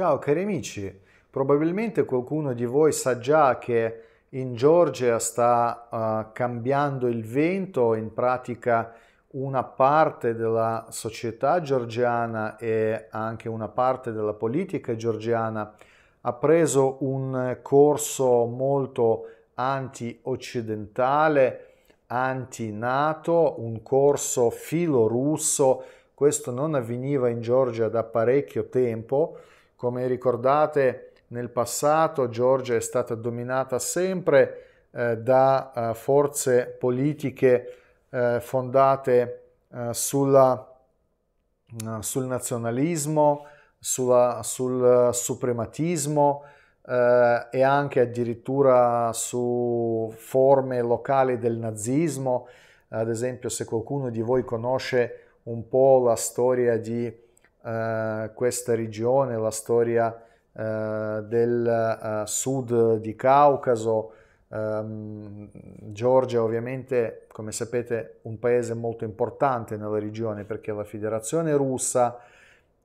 Ciao cari amici, probabilmente qualcuno di voi sa già che in Georgia sta uh, cambiando il vento, in pratica una parte della società georgiana e anche una parte della politica georgiana ha preso un corso molto anti-occidentale, anti-NATO, un corso filo-russo, Questo non avveniva in Georgia da parecchio tempo come ricordate nel passato Georgia è stata dominata sempre eh, da eh, forze politiche eh, fondate eh, sulla, eh, sul nazionalismo, sulla, sul suprematismo e anche addirittura su forme locali del nazismo. Ad esempio, se qualcuno di voi conosce un po' la storia di eh, questa regione, la storia eh, del eh, sud di Caucaso, ehm, Georgia ovviamente, come sapete, un paese molto importante nella regione perché la federazione russa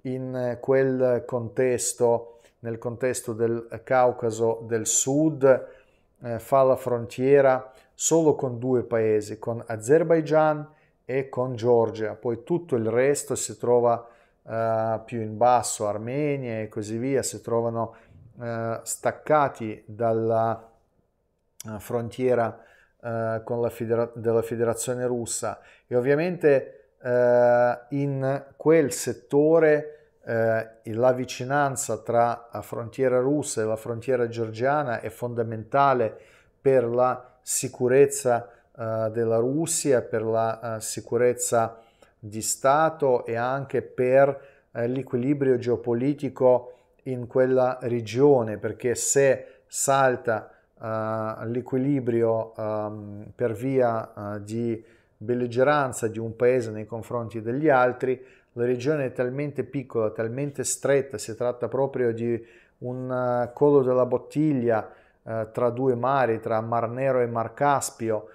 in quel contesto, nel contesto del Caucaso del Sud, fa la frontiera solo con due paesi, con Azerbaijan e con Georgia, poi tutto il resto si trova eh, più in basso, Armenia e così via, si trovano uh, staccati dalla eh, frontiera con la federa- della federazione russa e ovviamente in quel settore la vicinanza tra la frontiera russa e la frontiera georgiana è fondamentale per la sicurezza della Russia, per la sicurezza di Stato e anche per eh, l'equilibrio geopolitico in quella regione, perché se salta eh, l'equilibrio ehm, per via eh, di belligeranza di un paese nei confronti degli altri, la regione è talmente piccola, talmente stretta, si tratta proprio di un eh, collo della bottiglia eh, tra due mari, tra Mar Nero e Mar Caspio,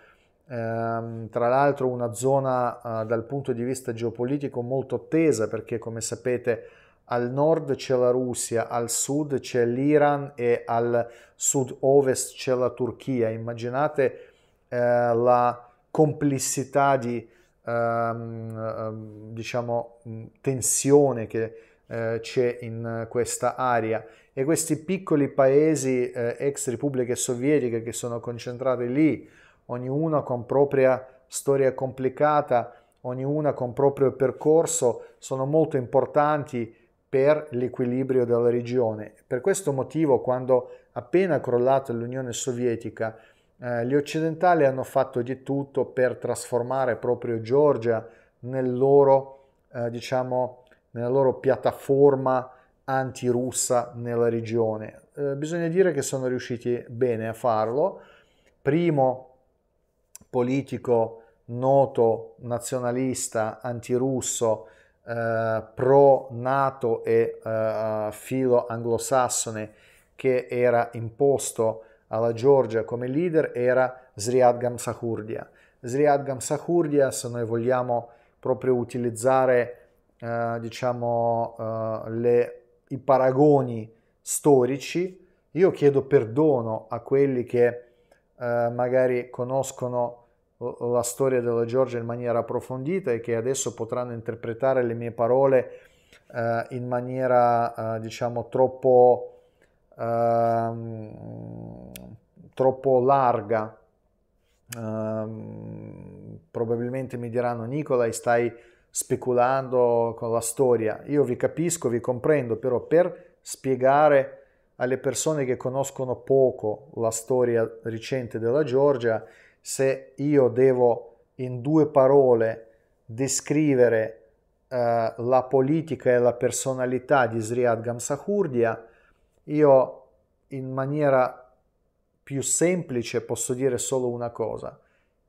ehm, tra l'altro una zona eh, dal punto di vista geopolitico molto tesa perché come sapete al nord c'è la Russia, al sud c'è l'Iran e al sud-ovest c'è la Turchia. Immaginate eh, la complessità di ehm, ehm diciamo, mm, tensione che eh, c'è in questa area e questi piccoli paesi eh, ex repubbliche sovietiche che sono concentrati lì ognuna con propria storia complicata, ognuna con proprio percorso, sono molto importanti per l'equilibrio della regione. Per questo motivo, quando appena crollata l'Unione Sovietica, eh, gli occidentali hanno fatto di tutto per trasformare proprio Georgia nel loro, eh, diciamo, nella loro piattaforma antirussa nella regione. Eh, bisogna dire che sono riusciti bene a farlo. Primo, politico noto, nazionalista, antirusso, eh, pro-NATO e eh, filo anglosassone che era imposto alla Georgia come leader era Sriad Gamsahurdia. Sriad Gamsahurdia, se noi vogliamo proprio utilizzare eh, diciamo, eh, le, i paragoni storici, io chiedo perdono a quelli che eh, magari conoscono la storia della Georgia in maniera approfondita e che adesso potranno interpretare le mie parole eh, in maniera eh, diciamo troppo, ehm, troppo larga. Ehm, probabilmente mi diranno Nicolai stai speculando con la storia. Io vi capisco, vi comprendo, però per spiegare alle persone che conoscono poco la storia recente della Georgia, se io devo in due parole descrivere eh, la politica e la personalità di Sriad Gamsahurdia, io in maniera più semplice posso dire solo una cosa.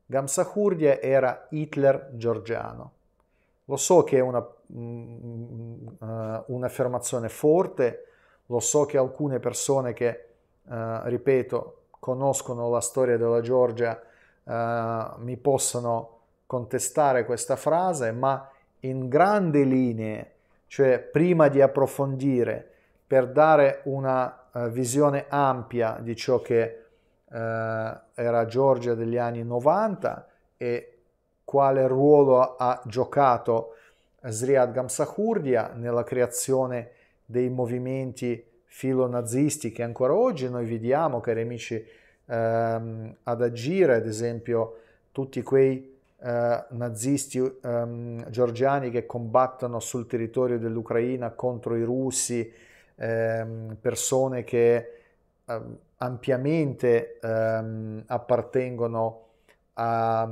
Gamsahurdia era Hitler georgiano. Lo so che è una, mh, mm, mm, mm, eh, mh, un'affermazione forte, lo so che alcune persone che, eh, ripeto, conoscono la storia della Georgia eh, mi possono contestare questa frase, ma in grandi linee, cioè prima di approfondire, per dare una uh, visione ampia di ciò che uh, era Georgia degli anni 90 e quale ruolo ha giocato Sriad Gamsakhurdia nella creazione di dei movimenti filonazisti che ancora oggi noi vediamo, cari amici, ehm, ad agire, ad esempio tutti quei eh, nazisti ehm, georgiani che combattono sul territorio dell'Ucraina contro i russi, ehm, persone che ehm, ampiamente ehm, appartengono a,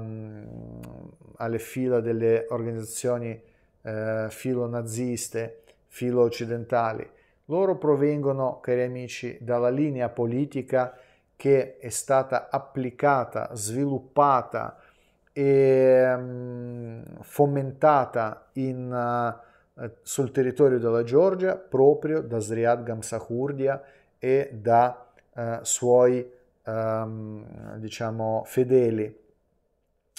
alle fila delle organizzazioni eh, filonaziste filo occidentali. Loro provengono, cari amici, dalla linea politica che è stata applicata, sviluppata e mm, fomentata in, eh, sul territorio della Georgia proprio da Sriad Gamsakhurdia e da uh, suoi um, diciamo, fedeli,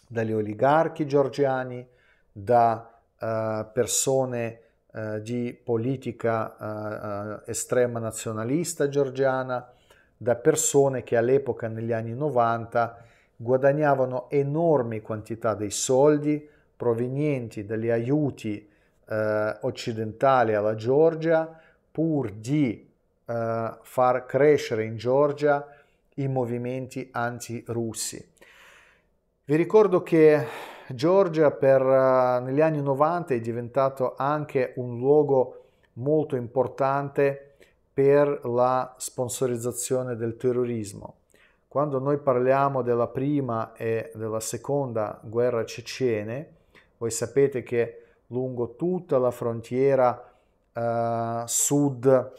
dagli oligarchi georgiani, da uh, persone eh, di politica eh, eh, estrema nazionalista georgiana da persone che all'epoca, negli anni 90, guadagnavano enormi quantità dei soldi provenienti dagli aiuti eh, occidentali alla Georgia pur di eh, far crescere in Georgia i movimenti anti-russi. Vi ricordo che Georgia per, eh, negli anni 90 è diventato anche un luogo molto importante per la sponsorizzazione del terrorismo. Quando noi parliamo della prima e della seconda guerra cecene, voi sapete che lungo tutta la frontiera eh, sud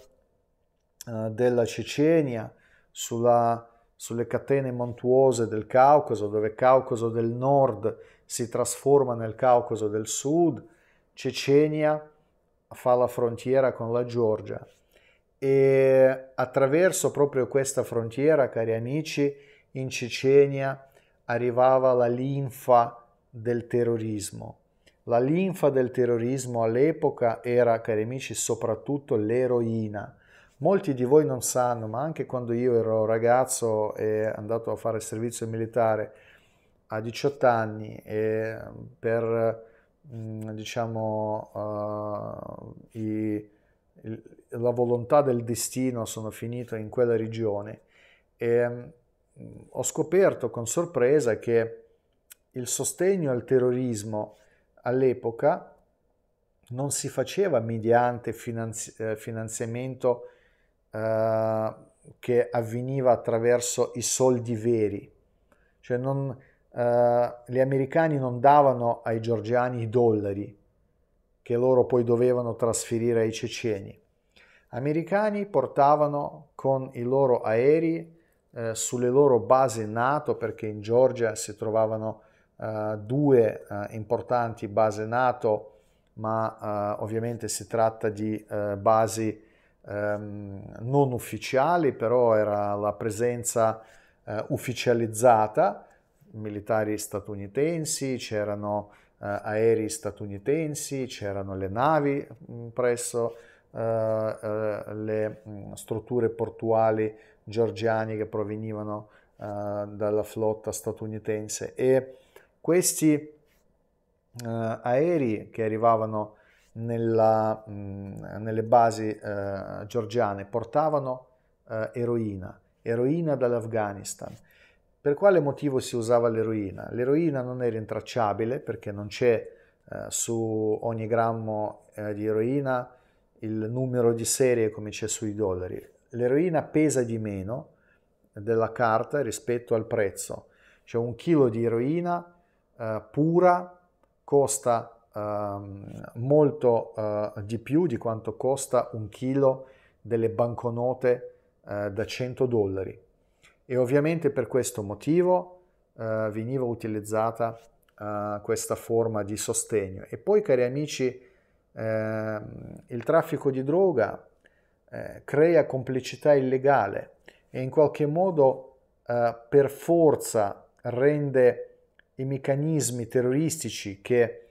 eh, della Cecenia, sulla, sulle catene montuose del Caucaso, dove Caucaso del nord si trasforma nel Caucaso del Sud, Cecenia fa la frontiera con la Georgia e attraverso proprio questa frontiera, cari amici, in Cecenia arrivava la linfa del terrorismo. La linfa del terrorismo all'epoca era, cari amici, soprattutto l'eroina. Molti di voi non sanno, ma anche quando io ero ragazzo e andato a fare servizio militare, a 18 anni e per mm, diciamo uh, i, il, la volontà del destino sono finito in quella regione e um, ho scoperto con sorpresa che il sostegno al terrorismo all'epoca non si faceva mediante finanzi- eh, finanziamento uh, che avveniva attraverso i soldi veri, cioè non, eh, gli americani non davano ai georgiani i dollari che loro poi dovevano trasferire ai ceceni. Americani portavano con i loro aerei eh, sulle loro basi NATO, perché in Georgia si trovavano eh, due eh, importanti basi NATO, ma eh, ovviamente si tratta di eh, basi ehm, non ufficiali, però era la presenza ufficializzata militari statunitensi, c'erano eh, aerei statunitensi, c'erano le navi mm, presso eh, eh, le mm, strutture portuali georgiane che provenivano dalla flotta statunitense e questi aerei che arrivavano nella, mm, nelle basi georgiane portavano eroina, eroina dall'Afghanistan per quale motivo si usava l'eroina? L'eroina non è rintracciabile perché non c'è eh, su ogni grammo eh, di eroina il numero di serie come c'è sui dollari. L'eroina pesa di meno della carta rispetto al prezzo. Cioè un chilo di eroina eh, pura costa ehm, molto eh, di più di quanto costa un chilo delle banconote eh, da 100 dollari e ovviamente per questo motivo eh, veniva utilizzata eh, questa forma di sostegno. E poi, cari amici, eh, il traffico di droga eh, crea complicità illegale e in qualche modo eh, per forza rende i meccanismi terroristici che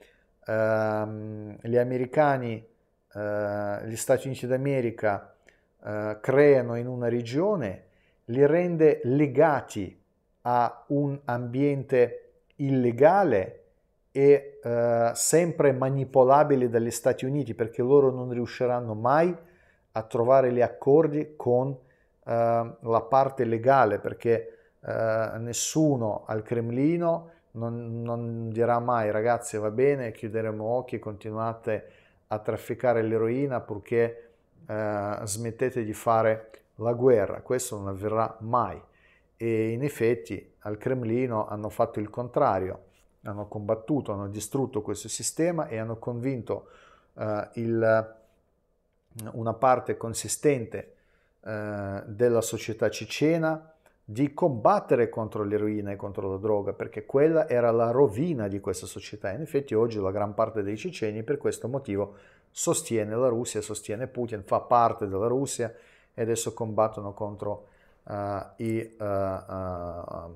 ehm, gli americani, eh, gli Stati Uniti d'America creano in una regione li rende legati a un ambiente illegale e eh, sempre manipolabile dagli Stati Uniti perché loro non riusciranno mai a trovare gli accordi con eh, la parte legale perché eh, nessuno al Cremlino non, non, dirà mai ragazzi va bene chiuderemo occhi continuate a trafficare l'eroina purché eh, smettete di fare la guerra, questo non avverrà mai. E in effetti al Cremlino hanno fatto il contrario, hanno combattuto, hanno distrutto questo sistema e hanno convinto eh, il, una parte consistente eh, della società cecena di combattere contro l'eroina e contro la droga, perché quella era la rovina di questa società. In effetti oggi la gran parte dei ceceni per questo motivo sostiene la Russia, sostiene Putin, fa parte della Russia, e adesso combattono contro uh, i uh, uh,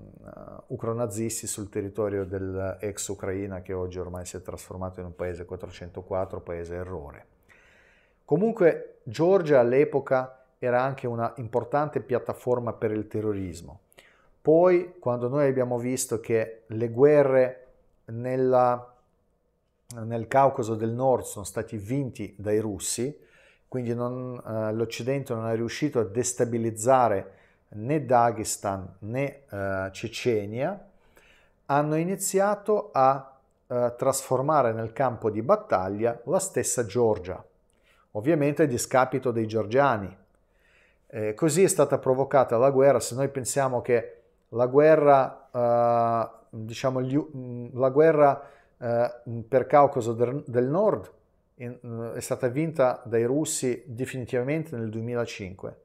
ucronazisti sul territorio dell'ex Ucraina che oggi ormai si è trasformato in un paese 404, paese errore. Comunque Georgia all'epoca era anche una importante piattaforma per il terrorismo. Poi, quando noi abbiamo visto che le guerre nella, nel Caucaso del Nord sono state vinti dai russi, quindi non, eh, l'Occidente non è riuscito a destabilizzare né Dagestan né eh, Cecenia, hanno iniziato a eh, trasformare nel campo di battaglia la stessa Georgia, ovviamente a discapito dei georgiani. Eh, così è stata provocata la guerra, se noi pensiamo che la guerra, eh, diciamo, gli, la guerra eh, per Caucaso del, del Nord è stata vinta dai russi definitivamente nel 2005,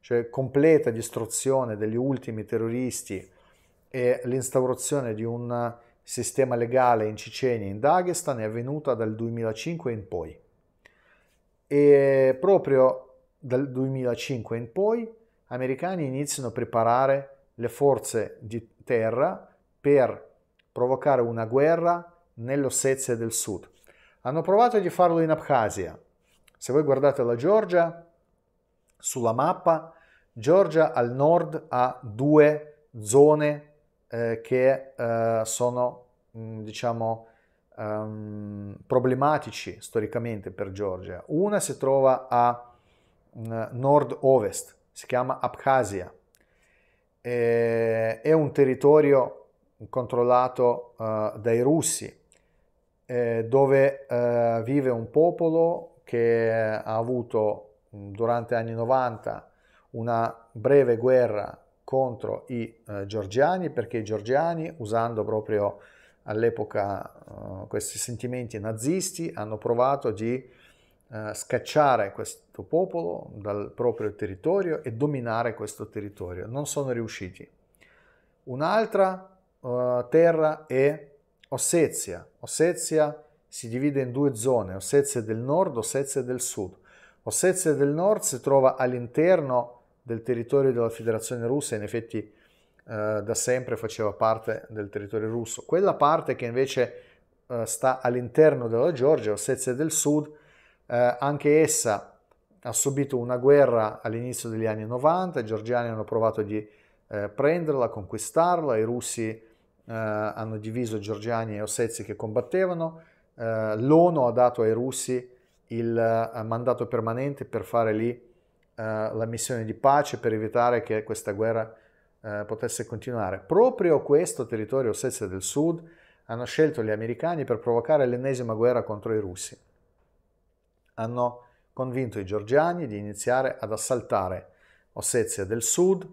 cioè completa distruzione degli ultimi terroristi e l'instaurazione di un sistema legale in Cecenia e in Dagestan è avvenuta dal 2005 in poi. E proprio dal 2005 in poi gli americani iniziano a preparare le forze di terra per provocare una guerra nell'Ossetia del Sud hanno provato di farlo in Abkhazia. Se voi guardate la Georgia, sulla mappa, Georgia al nord ha due zone eh, che eh, sono, mh, mm, diciamo, um, problematici storicamente per Georgia. Una si trova a mm, nord-ovest, si chiama Abkhazia. E, eh, è un territorio controllato uh, dai russi eh, dove eh, vive un popolo che eh, ha avuto mm, durante gli anni 90 una breve guerra contro i eh, georgiani perché i georgiani usando proprio all'epoca eh, questi sentimenti nazisti hanno provato di eh, scacciare questo popolo dal proprio territorio e dominare questo territorio non sono riusciti un'altra terra è Ossetia. Ossetia si divide in due zone, Ossetia del nord, e Ossetia del sud. Ossetia del nord si trova all'interno del territorio della Federazione Russa, in effetti eh, da sempre faceva parte del territorio russo. Quella parte che invece eh, sta all'interno della Georgia, Ossetia del sud, eh, anche essa ha subito una guerra all'inizio degli anni 90, i georgiani hanno provato di eh, prenderla, conquistarla, i russi eh, hanno diviso Giorgiani e Ossezzi che combattevano, eh, l'ONU ha dato ai russi il eh, mandato permanente per fare lì eh, la missione di pace per evitare che questa guerra potesse continuare. Proprio questo territorio Ossetia del Sud hanno scelto gli americani per provocare l'ennesima guerra contro i russi. Hanno convinto i georgiani di iniziare ad assaltare Ossetia del Sud.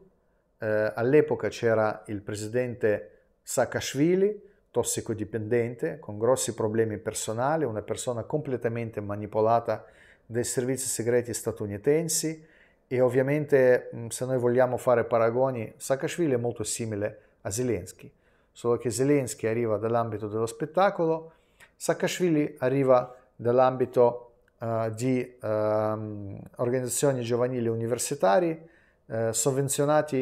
Eh, all'epoca c'era il presidente Saakashvili, tossicodipendente, con grossi problemi personali, una persona completamente manipolata dai servizi segreti statunitensi e ovviamente se noi vogliamo fare paragoni, Saakashvili è molto simile a Zelensky, solo che Zelensky arriva dall'ambito dello spettacolo, Saakashvili arriva dall'ambito uh, di uh, organizzazioni giovanili universitari uh, sovvenzionati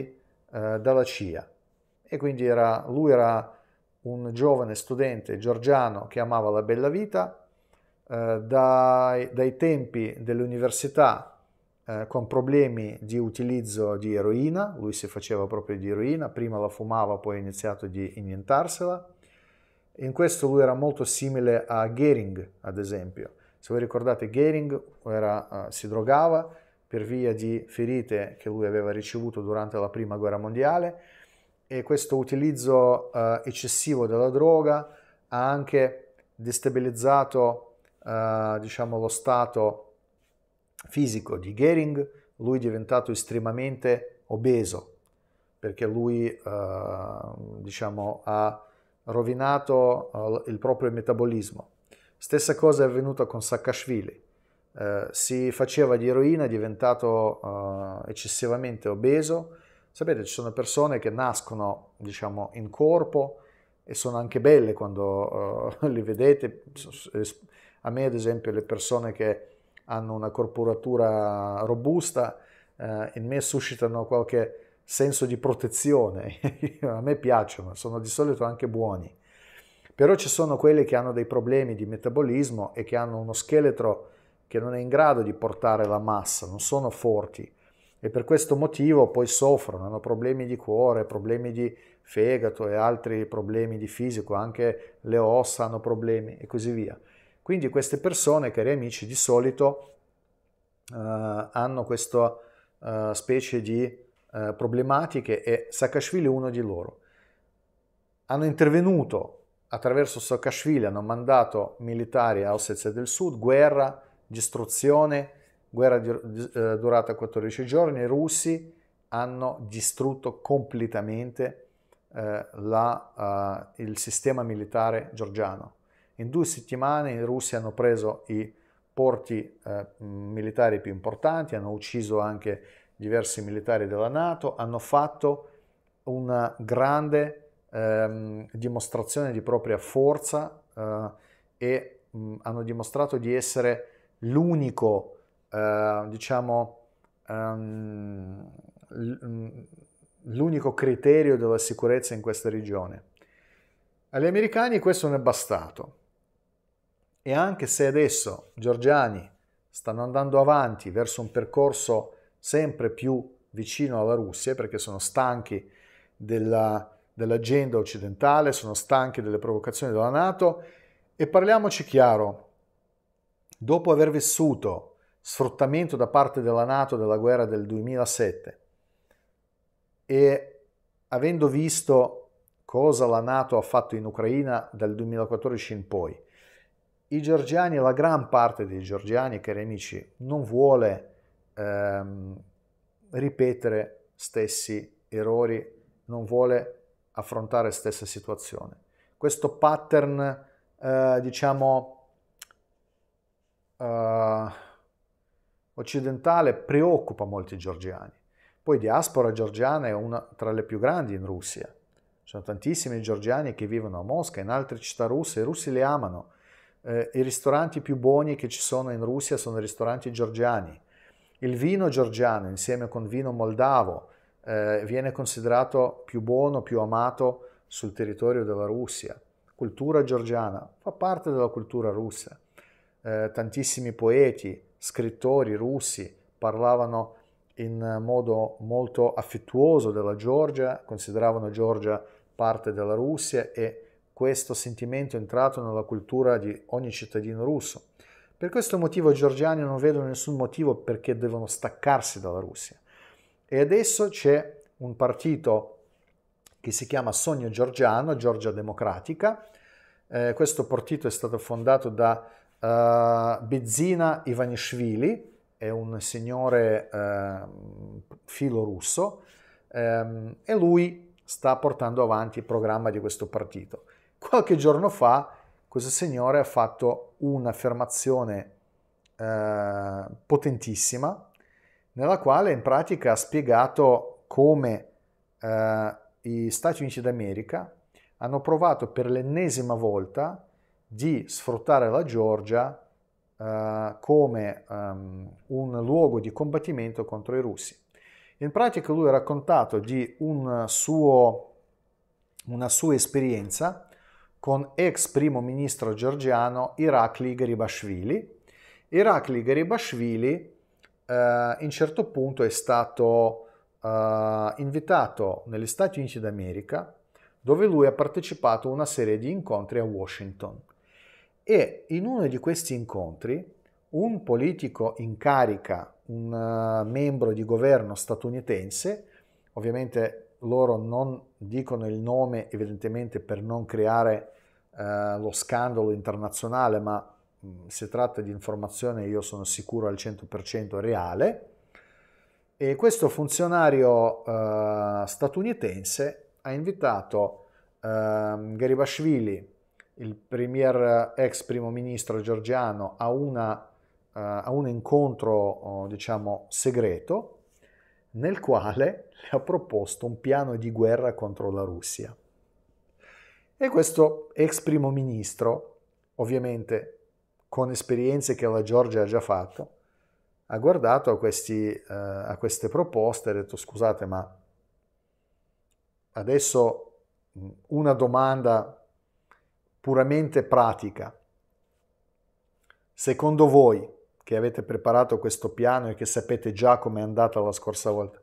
eh, dalla CIA e quindi era, lui era un giovane studente georgiano che amava la bella vita, eh, dai, dai, tempi dell'università eh, con problemi di utilizzo di eroina, lui si faceva proprio di eroina, prima la fumava, poi ha iniziato di iniettarsela. In questo lui era molto simile a Gering, ad esempio. Se voi ricordate, Gering era, eh, si drogava per via di ferite che lui aveva ricevuto durante la Prima Guerra Mondiale e questo utilizzo eh, eccessivo della droga ha anche destabilizzato eh, diciamo, lo stato fisico di Gering, lui è diventato estremamente obeso perché lui eh, diciamo, ha rovinato eh, il proprio metabolismo. Stessa cosa è avvenuta con Saakashvili. Eh, si faceva di eroina, è diventato eh, eccessivamente obeso, Sapete, ci sono persone che nascono, diciamo, in corpo e sono anche belle quando uh, le vedete. Eh, a me, ad esempio, le persone che hanno una corporatura robusta uh, in me suscitano qualche senso di protezione. a me piacciono, sono di solito anche buoni. Però ci sono quelli che hanno dei problemi di metabolismo e che hanno uno scheletro che non è in grado di portare la massa, non sono forti e per questo motivo poi soffrono, hanno problemi di cuore, problemi di fegato e altri problemi di fisico, anche le ossa hanno problemi e così via. Quindi queste persone, cari amici, di solito eh, hanno questa eh, specie di eh, problematiche e Saakashvili è uno di loro. Hanno intervenuto attraverso Saakashvili, hanno mandato militari a Ossetia del Sud, guerra, distruzione, guerra di, eh, durata 14 giorni, i russi hanno distrutto completamente eh, la, eh, il sistema militare georgiano. In due settimane i russi hanno preso i porti eh, militari più importanti, hanno ucciso anche diversi militari della Nato, hanno fatto una grande ehm, dimostrazione di propria forza eh, e mh, mm, hanno dimostrato di essere l'unico Ehm, diciamo, um, l'unico criterio della sicurezza in questa regione. Agli americani questo non è bastato. E anche se adesso i georgiani stanno andando avanti verso un percorso sempre più vicino alla Russia, perché sono stanchi della, dell'agenda occidentale, sono stanchi delle provocazioni della Nato, e parliamoci chiaro, dopo aver vissuto sfruttamento da parte della Nato della guerra del 2007 e avendo visto cosa la Nato ha fatto in Ucraina dal 2014 in poi, i georgiani, la gran parte dei georgiani, cari amici, non vuole ehm, ripetere stessi errori, non vuole affrontare stessa situazione. Questo pattern, eh, diciamo, eh, occidentale preoccupa molti georgiani. Poi diaspora georgiana è una tra le più grandi in Russia. Ci Sono tantissimi georgiani che vivono a Mosca e in altre città russe, i russi li amano. Eh, I ristoranti più buoni che ci sono in Russia sono i ristoranti georgiani. Il vino georgiano insieme con vino moldavo eh, viene considerato più buono, più amato sul territorio della Russia. Cultura georgiana fa parte della cultura russa. Eh, tantissimi poeti, scrittori russi parlavano in modo molto affettuoso della Georgia, consideravano Georgia parte della Russia e questo sentimento è entrato nella cultura di ogni cittadino russo. Per questo motivo i georgiani non vedono nessun motivo perché devono staccarsi dalla Russia. E adesso c'è un partito che si chiama Sogno Georgiano, Georgia Democratica. Eh, questo partito è stato fondato da Uh, eh, Bezzina Ivanishvili è un signore uh, filo russo um, e lui sta portando avanti il programma di questo partito. Qualche giorno fa questo signore ha fatto un'affermazione eh, potentissima nella quale in pratica ha spiegato come eh, gli Stati Uniti d'America hanno provato per l'ennesima volta di sfruttare la Georgia eh, come um, un luogo di combattimento contro i russi. In pratica lui ha raccontato di un suo, una sua esperienza con ex primo ministro georgiano Irakli Garibashvili. Irakli Garibashvili eh, in certo punto è stato eh, invitato negli Stati Uniti d'America dove lui ha partecipato a una serie di incontri a Washington e in uno di questi incontri un politico in carica, un eh, membro di governo statunitense, ovviamente loro non dicono il nome evidentemente per non creare uh, lo scandalo internazionale, ma mh, mm, si tratta di informazione io sono sicuro al 100% reale, e questo funzionario uh, statunitense ha invitato ehm, Garibashvili il premier eh, ex primo ministro georgiano a, una, uh, eh, a un incontro, uh, diciamo, segreto nel quale le ha proposto un piano di guerra contro la Russia. E questo ex primo ministro, ovviamente con esperienze che la Georgia ha già fatto, ha guardato a, questi, eh, a queste proposte e ha detto scusate ma adesso una domanda puramente pratica. Secondo voi, che avete preparato questo piano e che sapete già come è andata la scorsa volta,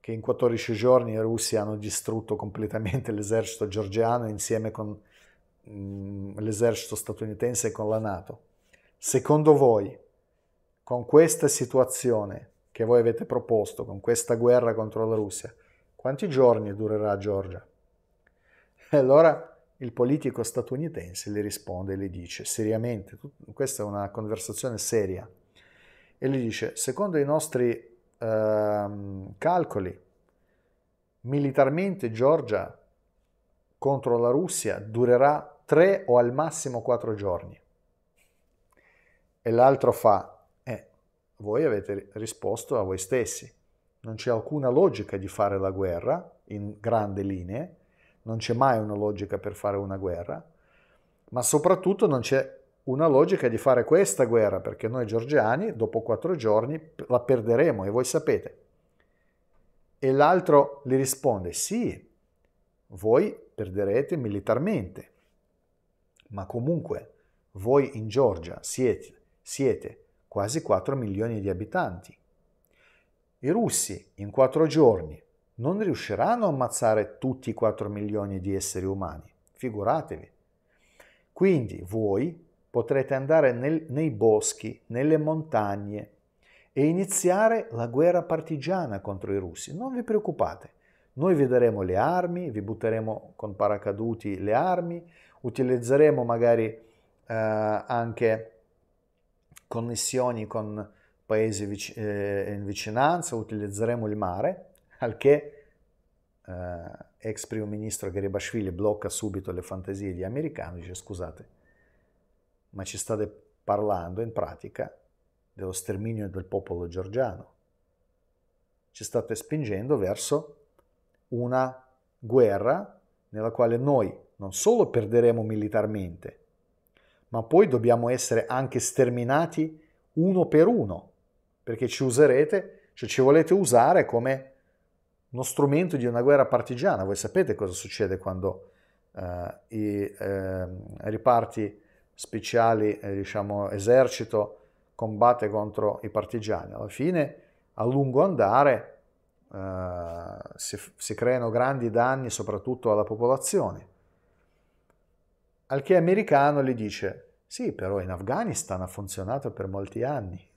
che in 14 giorni i russi hanno distrutto completamente l'esercito georgiano insieme con mm, l'esercito statunitense e con la Nato. Secondo voi, con questa situazione che voi avete proposto, con questa guerra contro la Russia, quanti giorni durerà Georgia? E allora il politico statunitense le risponde e le dice seriamente, questa è una conversazione seria, e le dice, secondo i nostri ehm, calcoli, militarmente Georgia contro la Russia durerà tre o al massimo quattro giorni. E l'altro fa, eh, voi avete risposto a voi stessi, non c'è alcuna logica di fare la guerra in grandi linee, non c'è mai una logica per fare una guerra, ma soprattutto non c'è una logica di fare questa guerra, perché noi georgiani dopo quattro giorni la perderemo e voi sapete. E l'altro gli risponde, sì, voi perderete militarmente, ma comunque voi in Georgia siete, siete quasi 4 milioni di abitanti. I russi in quattro giorni non riusciranno a ammazzare tutti i 4 milioni di esseri umani, figuratevi. Quindi voi potrete andare nel, nei boschi, nelle montagne e iniziare la guerra partigiana contro i russi. Non vi preoccupate, noi vi daremo le armi, vi butteremo con paracaduti le armi, utilizzeremo magari eh, anche connessioni con paesi vic- eh, in vicinanza, utilizzeremo il mare al che eh, ex primo ministro Garibashvili blocca subito le fantasie degli americani e dice scusate, ma ci state parlando in pratica dello sterminio del popolo georgiano. Ci state spingendo verso una guerra nella quale noi non solo perderemo militarmente, ma poi dobbiamo essere anche sterminati uno per uno, perché ci userete, cioè ci volete usare come uno strumento di una guerra partigiana. Voi sapete cosa succede quando eh, i eh, riparti speciali, eh, diciamo, esercito combatte contro i partigiani. Alla fine, a lungo andare, eh, si, si creano grandi danni soprattutto alla popolazione. Al che americano gli dice, sì, però in Afghanistan ha funzionato per molti anni.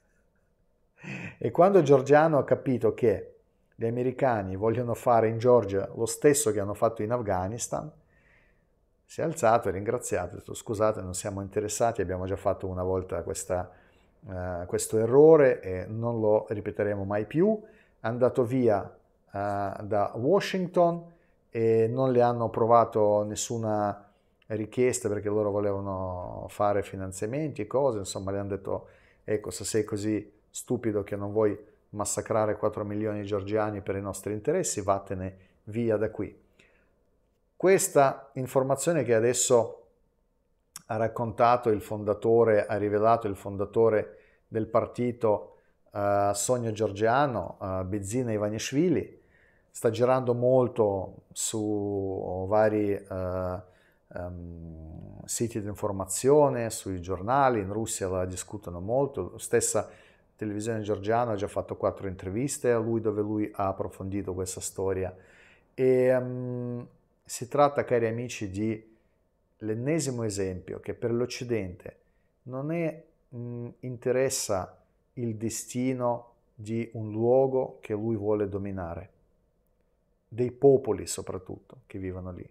E quando Giorgiano ha capito che gli americani vogliono fare in Georgia lo stesso che hanno fatto in Afghanistan, si è alzato e ringraziato, ha detto scusate non siamo interessati, abbiamo già fatto una volta questa, uh, questo errore e non lo ripeteremo mai più, è andato via uh, da Washington e non le hanno provato nessuna richiesta perché loro volevano fare finanziamenti e cose, insomma le hanno detto ecco se sei così stupido che non vuoi massacrare 4 milioni di georgiani per i nostri interessi, vattene via da qui. Questa informazione che adesso ha raccontato il fondatore, ha rivelato il fondatore del partito eh, Sogno Georgiano, eh, Bezzina Ivanishvili, sta girando molto su eh, vari eh, um, siti di informazione, sui giornali, in Russia la discutono molto, stessa televisione georgiana ha già fatto quattro interviste a lui dove lui ha approfondito questa storia. E, um, si tratta, cari amici, di l'ennesimo esempio che per l'Occidente non è, mh, interessa il destino di un luogo che lui vuole dominare, dei popoli soprattutto che vivono lì.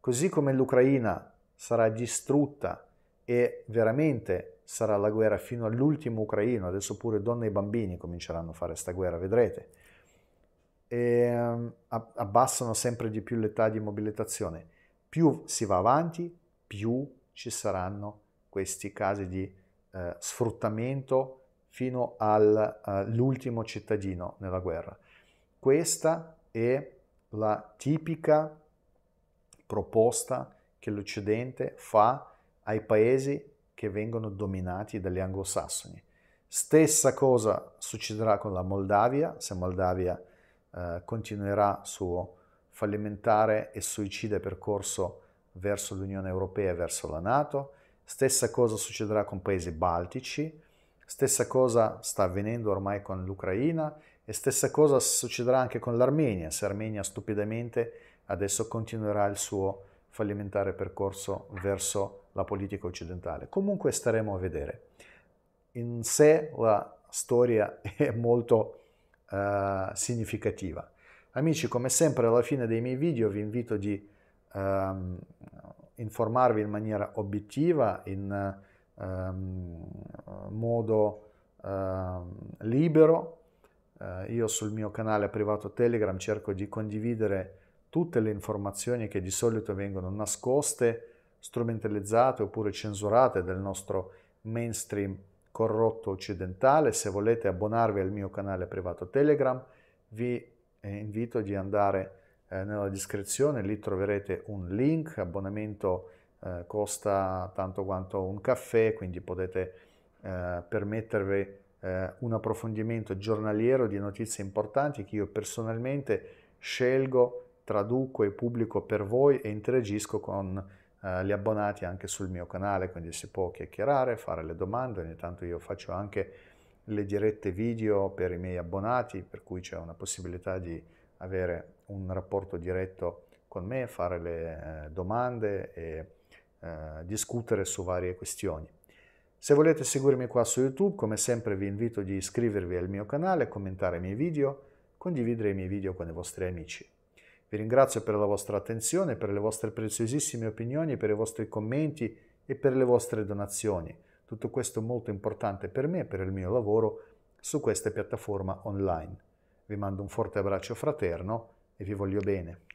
Così come l'Ucraina sarà distrutta e veramente sarà la guerra fino all'ultimo ucraino, adesso pure donne e bambini cominceranno a fare questa guerra, vedrete. E, ehm, abbassano sempre di più l'età di mobilitazione. Più si va avanti, più ci saranno questi casi di eh, sfruttamento fino all'ultimo eh, uh, cittadino nella guerra. Questa è la tipica proposta che l'Occidente fa ai paesi che vengono dominati dagli anglosassoni. Stessa cosa succederà con la Moldavia, se Moldavia eh, continuerà suo fallimentare e suicida percorso verso l'Unione Europea e verso la Nato. Stessa cosa succederà con paesi baltici, stessa cosa sta avvenendo ormai con l'Ucraina e stessa cosa succederà anche con l'Armenia, se Armenia stupidamente adesso continuerà il suo fallimentare percorso verso la politica occidentale. Comunque staremo a vedere. In sé la storia è molto eh, significativa. Amici, come sempre alla fine dei miei video vi invito di ehm, informarvi in maniera obiettiva, in ehm, modo ehm, libero. Eh, io sul mio canale privato Telegram cerco di condividere tutte le informazioni che di solito vengono nascoste strumentalizzate oppure censurate del nostro mainstream corrotto occidentale. Se volete abbonarvi al mio canale privato Telegram, vi eh, invito di andare eh, nella descrizione, lì troverete un link, abbonamento eh, costa tanto quanto un caffè, quindi potete eh, permettervi eh, un approfondimento giornaliero di notizie importanti che io personalmente scelgo, traduco e pubblico per voi e interagisco con eh, gli abbonati anche sul mio canale, quindi si può chiacchierare, fare le domande, ogni tanto io faccio anche le dirette video per i miei abbonati, per cui c'è una possibilità di avere un rapporto diretto con me, fare le eh, domande e eh, discutere su varie questioni. Se volete seguirmi qua su YouTube, come sempre vi invito di iscrivervi al mio canale, commentare i miei video, condividere i miei video con i vostri amici. Vi ringrazio per la vostra attenzione, per le vostre preziosissime opinioni, per i vostri commenti e per le vostre donazioni. Tutto questo è molto importante per me e per il mio lavoro su questa piattaforma online. Vi mando un forte abbraccio fraterno e vi voglio bene.